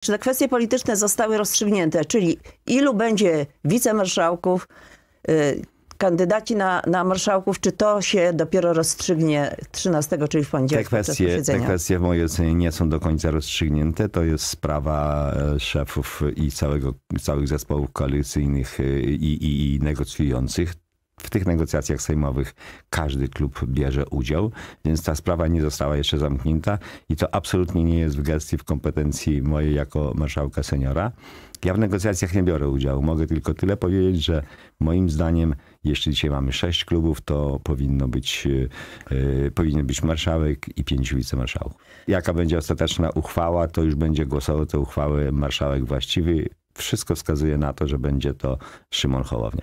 Czy te kwestie polityczne zostały rozstrzygnięte? Czyli ilu będzie wicemarszałków, y, kandydaci na, na marszałków, czy to się dopiero rozstrzygnie 13, czyli w poniedziałek? Te kwestie, te kwestie w mojej ocenie nie są do końca rozstrzygnięte. To jest sprawa e, szefów i całego, całych zespołów koalicyjnych e, i, i, i negocjujących w tych negocjacjach sejmowych każdy klub bierze udział, więc ta sprawa nie została jeszcze zamknięta i to absolutnie nie jest w gestii, w kompetencji mojej jako marszałka seniora. Ja w negocjacjach nie biorę udziału. Mogę tylko tyle powiedzieć, że moim zdaniem, jeśli dzisiaj mamy sześć klubów, to powinno być, yy, powinien być marszałek i pięciu wicemarszałków. Jaka będzie ostateczna uchwała, to już będzie głosował tę uchwałę marszałek właściwy. Wszystko wskazuje na to, że będzie to Szymon Hołownia.